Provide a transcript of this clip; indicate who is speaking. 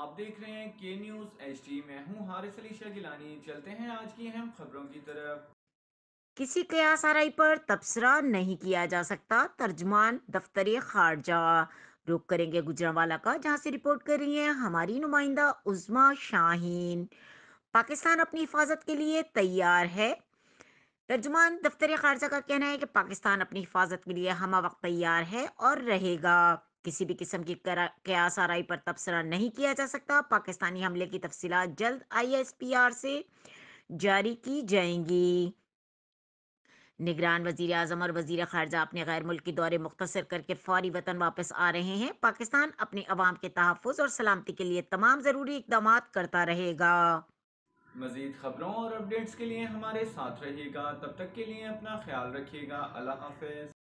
Speaker 1: आप देख रहे हैं के न्यूज एच डी मैं हूँ हारिस अली शाह गिलानी चलते हैं आज की अहम खबरों की तरफ किसी कयास आरई पर तबसरा नहीं किया जा सकता तर्जमान दफ्तर खारजा रुख करेंगे गुजरावाला का जहां से रिपोर्ट कर रही है हमारी नुमाइंदा उजमा शाहीन पाकिस्तान अपनी हिफाजत के लिए तैयार है तर्जमान दफ्तर खारजा का कहना है कि पाकिस्तान अपनी हिफाजत के लिए हम वक्त तैयार है और रहेगा किसी भी किस्म की कयास आरई पर तबसरा नहीं किया जा सकता पाकिस्तानी हमले की तफसी जल्द आईएसपीआर से जारी की जाएंगी निगरान वजीर अजम और वजीर खारजा अपने गैर मुल्की दौरे मुख्तर करके फौरी वतन वापस आ रहे हैं पाकिस्तान अपने अवाम के तहफ़ और सलामती के लिए तमाम ज़रूरी इकदाम करता रहेगा
Speaker 2: मजीद खबरों और अपडेट्स के लिए हमारे साथ रहेगा तब तक के लिए अपना
Speaker 3: ख्याल रखिएगा अल्लाह हाफ